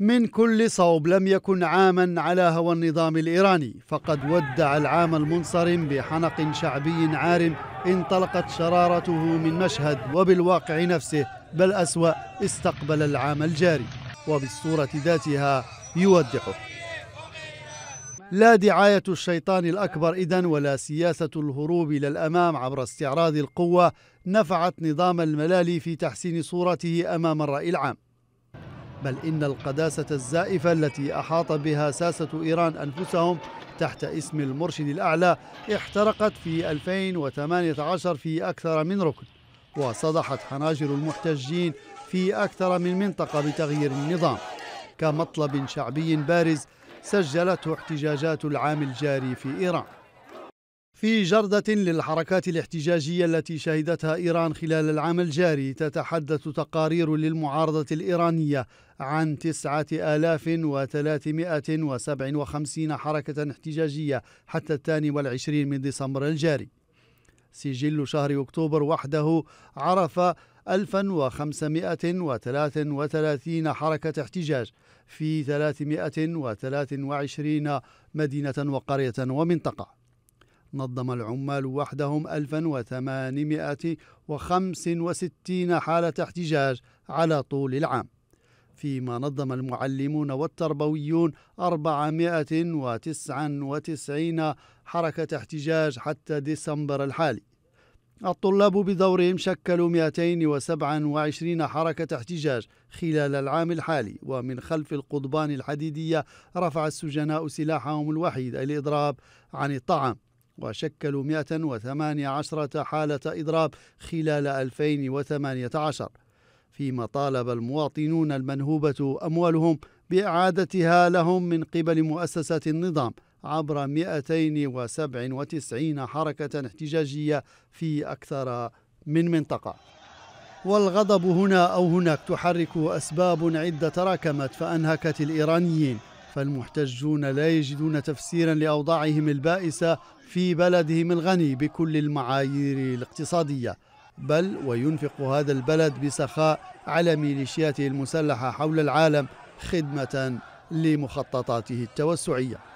من كل صوب لم يكن عاما على هوى النظام الإيراني فقد ودع العام المنصرم بحنق شعبي عارم انطلقت شرارته من مشهد وبالواقع نفسه بل أسوأ استقبل العام الجاري وبالصورة ذاتها يودعه لا دعاية الشيطان الأكبر إذن ولا سياسة الهروب إلى الأمام عبر استعراض القوة نفعت نظام الملالي في تحسين صورته أمام الرأي العام بل إن القداسة الزائفة التي أحاط بها ساسة إيران أنفسهم تحت اسم المرشد الأعلى احترقت في 2018 في أكثر من ركن وصدحت حناجر المحتجين في أكثر من منطقة بتغيير النظام كمطلب شعبي بارز سجلته احتجاجات العام الجاري في إيران في جردة للحركات الاحتجاجية التي شهدتها إيران خلال العام الجاري تتحدث تقارير للمعارضة الإيرانية عن 9357 حركة احتجاجية حتى الثاني والعشرين من ديسمبر الجاري سجل شهر أكتوبر وحده عرف 1533 حركة احتجاج في 323 مدينة وقرية ومنطقة نظم العمال وحدهم 1865 حالة احتجاج على طول العام فيما نظم المعلمون والتربويون 499 حركة احتجاج حتى ديسمبر الحالي الطلاب بدورهم شكلوا 227 حركة احتجاج خلال العام الحالي ومن خلف القضبان الحديدية رفع السجناء سلاحهم الوحيد الإضراب عن الطعام وشكلوا 118 حالة إضراب خلال 2018 فيما طالب المواطنون المنهوبة أموالهم بإعادتها لهم من قبل مؤسسات النظام عبر 297 حركة احتجاجية في أكثر من منطقة والغضب هنا أو هناك تحرك أسباب عدة تراكمت فأنهكت الإيرانيين فالمحتجون لا يجدون تفسيرا لاوضاعهم البائسه في بلدهم الغني بكل المعايير الاقتصاديه بل وينفق هذا البلد بسخاء على ميليشياته المسلحه حول العالم خدمه لمخططاته التوسعيه